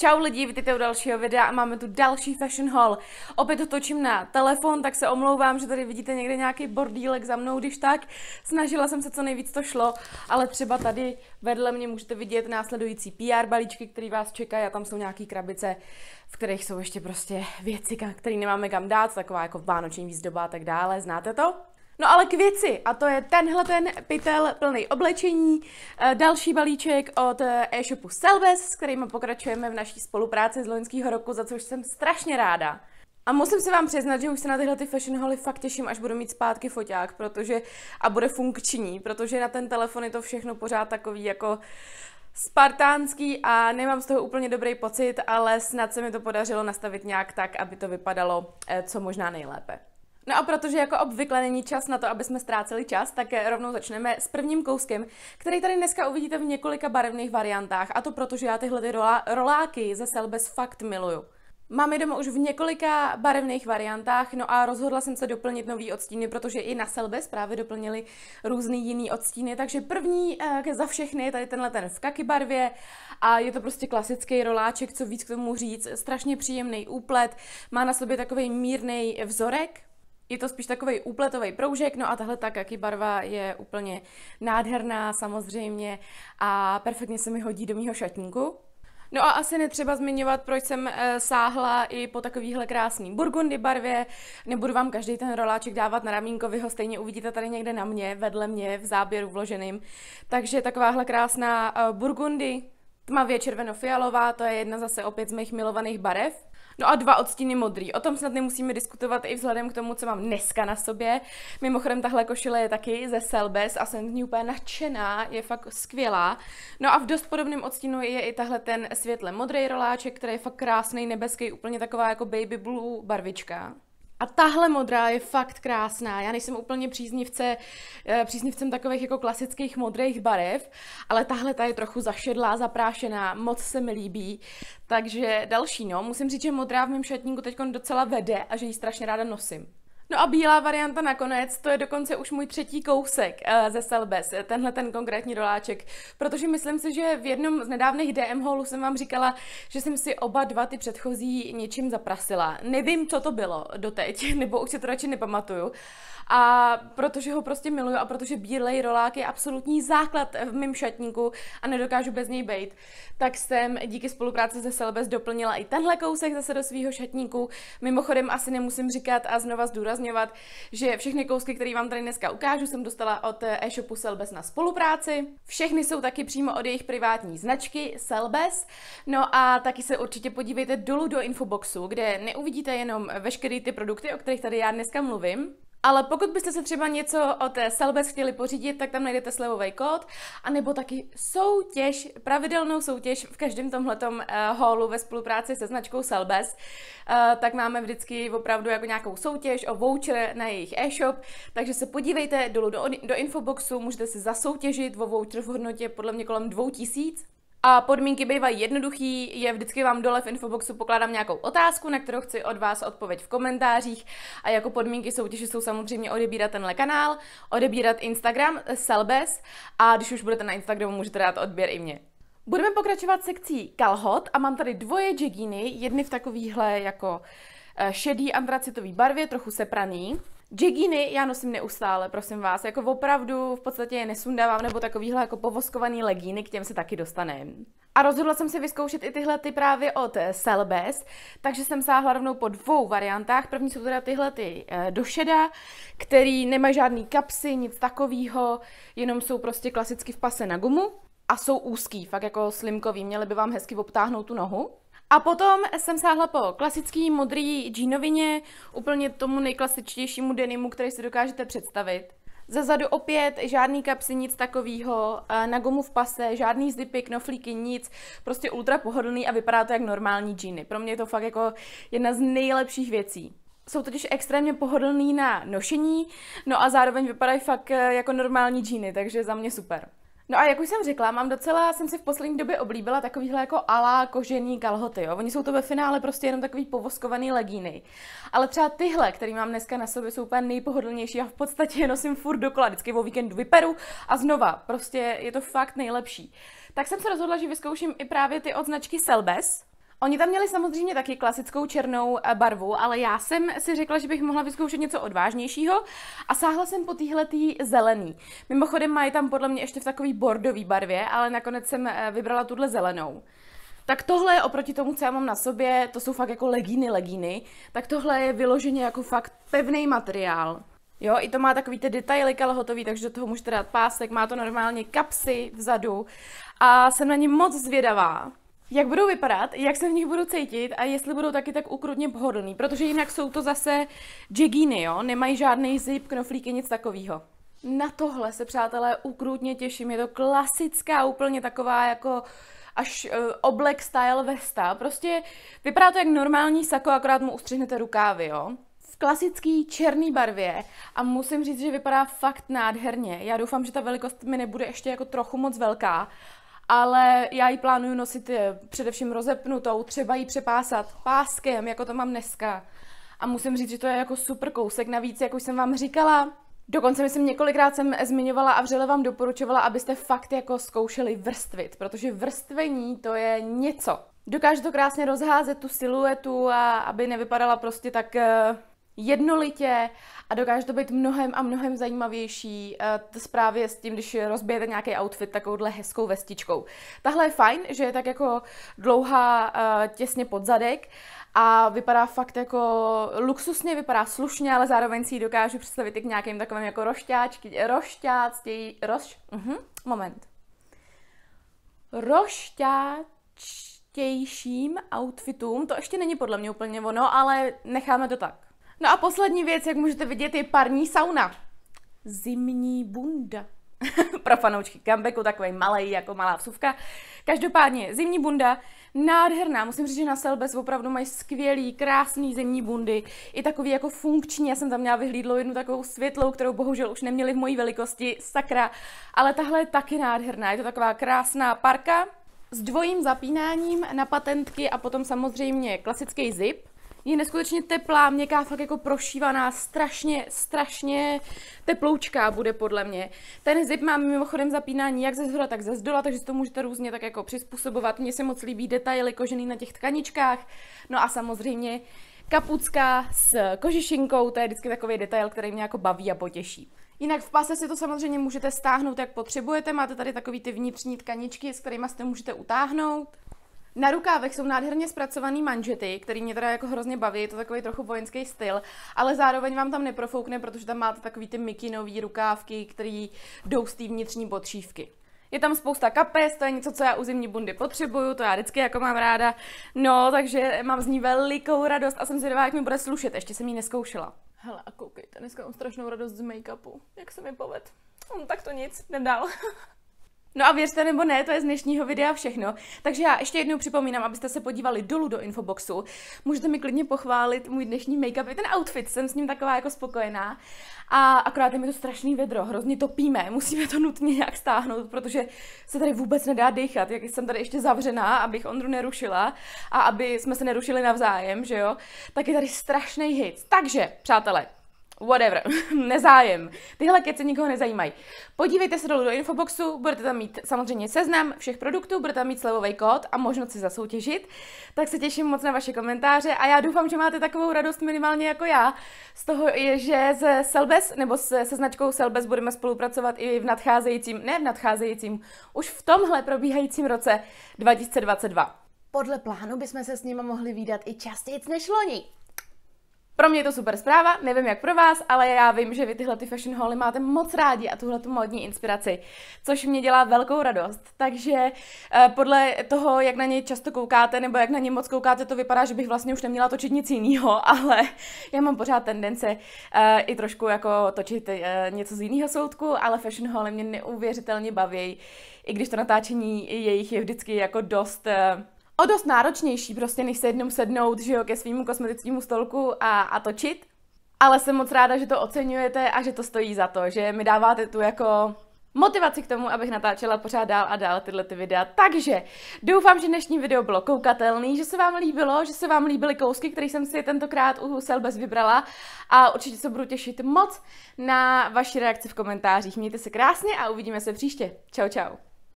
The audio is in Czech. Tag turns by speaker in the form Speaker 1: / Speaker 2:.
Speaker 1: Čau lidi, vítejte u dalšího videa a máme tu další fashion haul. Opět to točím na telefon, tak se omlouvám, že tady vidíte někde nějaký bordílek za mnou, když tak. Snažila jsem se co nejvíc to šlo, ale třeba tady vedle mě můžete vidět následující PR balíčky, které vás čekají a tam jsou nějaké krabice, v kterých jsou ještě prostě věci, které nemáme kam dát, taková jako vánoční výzdoba a tak dále, znáte to? No ale k věci, a to je tenhle ten pytel plný oblečení, eh, další balíček od eh, e-shopu Selves, s kterým pokračujeme v naší spolupráci z loňského roku, za což jsem strašně ráda. A musím se vám přiznat, že už se na tyhle ty fashion holy fakt těším, až budu mít zpátky foťák, protože a bude funkční, protože na ten telefon je to všechno pořád takový jako spartánský a nemám z toho úplně dobrý pocit, ale snad se mi to podařilo nastavit nějak tak, aby to vypadalo eh, co možná nejlépe. No a protože jako obvykle není čas na to, aby jsme ztráceli čas, tak eh, rovnou začneme s prvním kouskem, který tady dneska uvidíte v několika barevných variantách. A to protože já tyhle ty rola, roláky ze Selbes fakt miluju. Mám je doma už v několika barevných variantách, no a rozhodla jsem se doplnit nový odstíny, protože i na Selbes právě doplnili různý jiný odstíny, takže první eh, za všechny je tady tenhle ten v kaky barvě a je to prostě klasický roláček, co víc k tomu říct, strašně příjemný úplet, má na sobě takový mírný vzorek, je to spíš takový úpletový proužek, no a tahle ta kaky barva je úplně nádherná samozřejmě a perfektně se mi hodí do mýho šatníku. No a asi netřeba zmiňovat, proč jsem eh, sáhla i po takovýhle krásný burgundy barvě. Nebudu vám každý ten roláček dávat na ramínko, vy ho stejně uvidíte tady někde na mě, vedle mě, v záběru vloženým. Takže takováhle krásná eh, burgundy, tmavě červeno-fialová, to je jedna zase opět z mých milovaných barev. No a dva odstíny modrý. O tom snad nemusíme diskutovat i vzhledem k tomu, co mám dneska na sobě. Mimochodem, tahle košile je taky ze Selbes a jsem z ní úplně nadšená, je fakt skvělá. No a v dost podobném odstínu je i tahle ten světle modrý roláček, který je fakt krásný, nebeský, úplně taková jako baby blue barvička. A tahle modrá je fakt krásná. Já nejsem úplně příznivce, eh, příznivcem takových jako klasických modrých barev, ale tahle ta je trochu zašedlá, zaprášená, moc se mi líbí. Takže další, no, musím říct, že modrá v mém šatníku teď docela vede a že ji strašně ráda nosím. No a bílá varianta nakonec, to je dokonce už můj třetí kousek eh, ze Selbes, eh, tenhle ten konkrétní roláček, protože myslím si, že v jednom z nedávných DM holů jsem vám říkala, že jsem si oba dva ty předchozí něčím zaprasila. Nevím, co to bylo doteď, nebo už si to radši nepamatuju. A protože ho prostě miluju a protože bílej rolák je absolutní základ v mém šatníku a nedokážu bez něj bejt, tak jsem díky spolupráci se Selbes doplnila i tenhle kousek zase do svého šatníku. Mimochodem asi nemusím říkat a znova zdůraznit, zdůrazňovat, že všechny kousky, které vám tady dneska ukážu, jsem dostala od eh, e-shopu Selbes na spolupráci. Všechny jsou taky přímo od jejich privátní značky Selbes. No a taky se určitě podívejte dolů do infoboxu, kde neuvidíte jenom veškeré ty produkty, o kterých tady já dneska mluvím, ale pokud byste se třeba něco o té Selbes chtěli pořídit, tak tam najdete slevový kód, anebo taky soutěž, pravidelnou soutěž v každém tomhletom uh, eh, holu ve spolupráci se značkou Selbes. Uh, eh, tak máme vždycky opravdu jako nějakou soutěž o voucher na jejich e-shop, takže se podívejte dolů do, do infoboxu, můžete si zasoutěžit o voucher v hodnotě podle mě kolem 2000 a podmínky bývají jednoduchý, je vždycky vám dole v infoboxu pokládám nějakou otázku, na kterou chci od vás odpověď v komentářích. A jako podmínky soutěže jsou samozřejmě odebírat tenhle kanál, odebírat Instagram, eh, Selbes a když už budete na Instagramu, můžete dát odběr i mě. Budeme pokračovat sekcí kalhot a mám tady dvoje džegíny, jedny v takovýhle jako eh, šedý antracitový barvě, trochu sepraný. Jeginy já nosím neustále, prosím vás, jako opravdu v podstatě je nesundávám, nebo takovýhle jako povoskovaný legíny, k těm se taky dostaneme. A rozhodla jsem se vyzkoušet i tyhle ty právě od Selbes, eh, takže jsem sáhla rovnou po dvou variantách. První jsou teda tyhle ty eh, do šeda, který nemají žádný kapsy, nic takového, jenom jsou prostě klasicky v pase na gumu a jsou úzký, fakt jako slimkový, měly by vám hezky obtáhnout tu nohu. A potom jsem sáhla po klasický modrý džínovině, úplně tomu nejklasičtějšímu denimu, který si dokážete představit. Zazadu opět žádný kapsy, nic takového, na gumu v pase, žádný zipy, knoflíky, nic, prostě ultra pohodlný a vypadá to jak normální džíny. Pro mě je to fakt jako jedna z nejlepších věcí. Jsou totiž extrémně pohodlný na nošení, no a zároveň vypadají fakt e, jako normální džíny, takže za mě super. No a jak už jsem řekla, mám docela, jsem si v poslední době oblíbila takovýhle jako alá kožený kalhoty, jo. Oni jsou to ve finále prostě jenom takový povoskovaný legíny. Ale třeba tyhle, které mám dneska na sobě, jsou úplně nejpohodlnější a v podstatě je nosím furt dokola, vždycky o víkendu vyperu a znova. Prostě je to fakt nejlepší. Tak jsem se rozhodla, že vyzkouším i právě ty od značky Selbes, Oni tam měli samozřejmě taky klasickou černou eh, barvu, ale já jsem si řekla, že bych mohla vyzkoušet něco odvážnějšího a sáhla jsem po téhletý zelený. Mimochodem mají tam podle mě ještě v takový bordový barvě, ale nakonec jsem eh, vybrala tuhle zelenou. Tak tohle je oproti tomu, co já mám na sobě, to jsou fakt jako legíny, legíny, tak tohle je vyloženě jako fakt pevný materiál. Jo, i to má takový ty detaily kalhotový, takže do toho můžete dát pásek, má to normálně kapsy vzadu a jsem na ní moc zvědavá jak budou vypadat, jak se v nich budu cítit a jestli budou taky tak ukrutně pohodlný, protože jinak jsou to zase džegíny, jo, nemají žádný zip, knoflíky, nic takového. Na tohle se, přátelé, ukrutně těším. Je to klasická, úplně taková jako až uh, oblek style vesta. Prostě vypadá to jak normální sako, akorát mu ustřihnete rukávy, jo klasický černý barvě a musím říct, že vypadá fakt nádherně. Já doufám, že ta velikost mi nebude ještě jako trochu moc velká, ale já ji plánuju nosit eh, především rozepnutou, třeba ji přepásat páskem, jako to mám dneska. A musím říct, že to je jako super kousek, navíc, jak už jsem vám říkala, Dokonce myslím několikrát jsem zmiňovala a vřele vám doporučovala, abyste fakt jako zkoušeli vrstvit, protože vrstvení to je něco. Dokáže to krásně rozházet tu siluetu a aby nevypadala prostě tak eh, jednolitě a dokáže to být mnohem a mnohem zajímavější uh, právě s tím, když rozbijete nějaký outfit takovouhle hezkou vestičkou. Tahle je fajn, že je tak jako dlouhá uh, těsně pod zadek a vypadá fakt jako luxusně, vypadá slušně, ale zároveň si ji dokážu představit i k nějakým takovým jako rošťáčky, rošťáctěji, roš, uh-huh, moment. Rošťáčtějším outfitům, to ještě není podle mě úplně ono, ale necháme to tak. No a poslední věc, jak můžete vidět, je parní sauna. Zimní bunda. Pro fanoučky comebacku takový malý jako malá vsuvka. Každopádně, zimní bunda, nádherná. Musím říct, že na Selbes opravdu mají skvělý, krásný zimní bundy. I takový jako funkční. Já jsem tam měla vyhlídlo jednu takovou světlou, kterou bohužel už neměli v mojí velikosti. Sakra. Ale tahle je taky nádherná. Je to taková krásná parka s dvojím zapínáním na patentky a potom samozřejmě klasický zip je neskutečně teplá, měkká, fakt jako prošívaná, strašně, strašně teploučká bude podle mě. Ten zip má mimochodem zapínání jak ze zhora, tak ze zdola, takže si to můžete různě tak jako přizpůsobovat. Mně se moc líbí detaily kožený na těch tkaničkách, no a samozřejmě kapucka s kožišinkou, to je vždycky takový detail, který mě jako baví a potěší. Jinak v pase si to samozřejmě můžete stáhnout, jak potřebujete. Máte tady takový ty vnitřní tkaničky, s kterými si můžete utáhnout. Na rukávech jsou nádherně zpracované manžety, které mě teda jako hrozně baví, je to takový trochu vojenský styl, ale zároveň vám tam neprofoukne, protože tam máte takový ty mikinový rukávky, které jdou z té vnitřní podšívky. Je tam spousta kapes, to je něco, co já u zimní bundy potřebuju, to já vždycky jako mám ráda. No, takže mám z ní velikou radost a jsem zvědavá, jak mi bude slušet, ještě jsem ji neskoušela. Hele, a koukejte, dneska mám strašnou radost z make-upu. Jak se mi poved? On hm, tak to nic, nedal. No a věřte nebo ne, to je z dnešního videa všechno. Takže já ještě jednou připomínám, abyste se podívali dolů do infoboxu. Můžete mi klidně pochválit můj dnešní make-up i ten outfit, jsem s ním taková jako spokojená. A akorát je mi to strašný vedro, hrozně topíme, musíme to nutně nějak stáhnout, protože se tady vůbec nedá dýchat, jak jsem tady ještě zavřená, abych Ondru nerušila a aby jsme se nerušili navzájem, že jo, tak je tady strašný hit. Takže, přátelé, whatever, nezájem. Tyhle keci nikoho nezajímají. Podívejte se dolů do infoboxu, budete tam mít samozřejmě seznam všech produktů, budete tam mít slevový kód a možnost si zasoutěžit. Tak se těším moc na vaše komentáře a já doufám, že máte takovou radost minimálně jako já z toho, že se Selbes nebo se, se značkou Selbes budeme spolupracovat i v nadcházejícím, ne v nadcházejícím, už v tomhle probíhajícím roce 2022. Podle plánu bychom se s nimi mohli výdat i častěji než loni. Pro mě je to super zpráva, nevím jak pro vás, ale já vím, že vy tyhle ty fashion haly máte moc rádi a tuhle tu modní inspiraci, což mě dělá velkou radost. Takže eh, podle toho, jak na něj často koukáte nebo jak na něj moc koukáte, to vypadá, že bych vlastně už neměla točit nic jiného, ale já mám pořád tendence eh, i trošku jako točit eh, něco z jiného soudku, ale fashion haly mě neuvěřitelně baví, i když to natáčení jejich je vždycky jako dost eh, o dost náročnější prostě, než se jednou sednout že jo, ke svýmu kosmetickému stolku a, a točit. Ale jsem moc ráda, že to oceňujete a že to stojí za to, že mi dáváte tu jako motivaci k tomu, abych natáčela pořád dál a dál tyhle ty videa. Takže doufám, že dnešní video bylo koukatelný, že se vám líbilo, že se vám líbily kousky, které jsem si tentokrát u Selbes vybrala a určitě se budu těšit moc na vaši reakci v komentářích. Mějte se krásně a uvidíme se příště. Čau, čau.